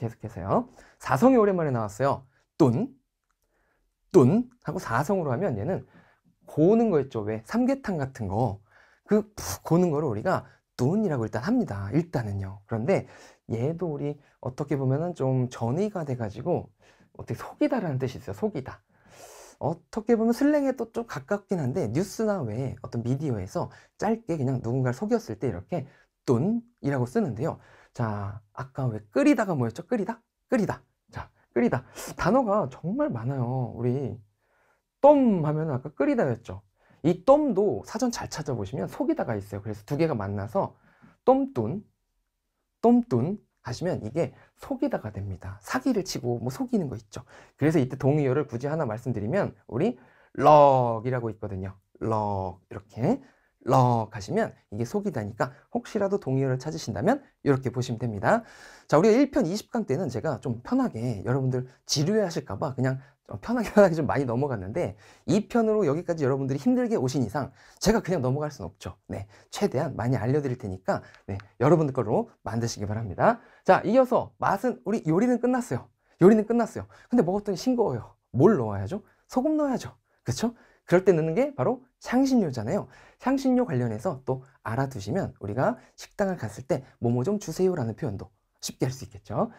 계속해서요. 4성이 오랜만에 나왔어요. 뚠, 뚠 하고 4성으로 하면 얘는 고는 거 있죠. 왜? 삼계탕 같은 거. 그 고는 거를 우리가 뚠이라고 일단 합니다. 일단은요. 그런데 얘도 우리 어떻게 보면은 좀 전의가 돼가지고 어떻게 속이다라는 뜻이 있어요. 속이다. 어떻게 보면 슬랭에 또 좀 가깝긴 한데 뉴스나 외에 어떤 미디어에서 짧게 그냥 누군가를 속였을 때 이렇게 돈이라고 쓰는데요. 자, 아까 왜 끓이다가 뭐였죠? 끓이다? 끓이다. 자, 끓이다. 단어가 정말 많아요. 우리 똠 하면 아까 끓이다였죠. 이 똠도 사전 잘 찾아보시면 속이다가 있어요. 그래서 두 개가 만나서 똠뚠, 똠뚠 하시면 이게 속이다가 됩니다. 사기를 치고 뭐 속이는 거 있죠. 그래서 이때 동의어를 굳이 하나 말씀드리면 우리 럭이라고 있거든요. 럭 이렇게 럭 하시면 이게 속이 다니까 혹시라도 동의어를 찾으신다면 이렇게 보시면 됩니다. 자, 우리가 1편 20강 때는 제가 좀 편하게 여러분들 지루해 하실까봐 그냥 어, 편하게 편하게 좀 많이 넘어갔는데 2편으로 여기까지 여러분들이 힘들게 오신 이상 제가 그냥 넘어갈 순 없죠. 네. 최대한 많이 알려드릴 테니까 네, 여러분들 걸로 만드시기 바랍니다. 자, 이어서 맛은 우리 요리는 끝났어요. 요리는 끝났어요. 근데 먹었더니 싱거워요. 뭘 넣어야죠? 소금 넣어야죠. 그렇죠 그럴 때 넣는 게 바로 향신료잖아요. 향신료 관련해서 또 알아두시면 우리가 식당을 갔을 때 뭐뭐 좀 주세요라는 표현도 쉽게 할 수 있겠죠.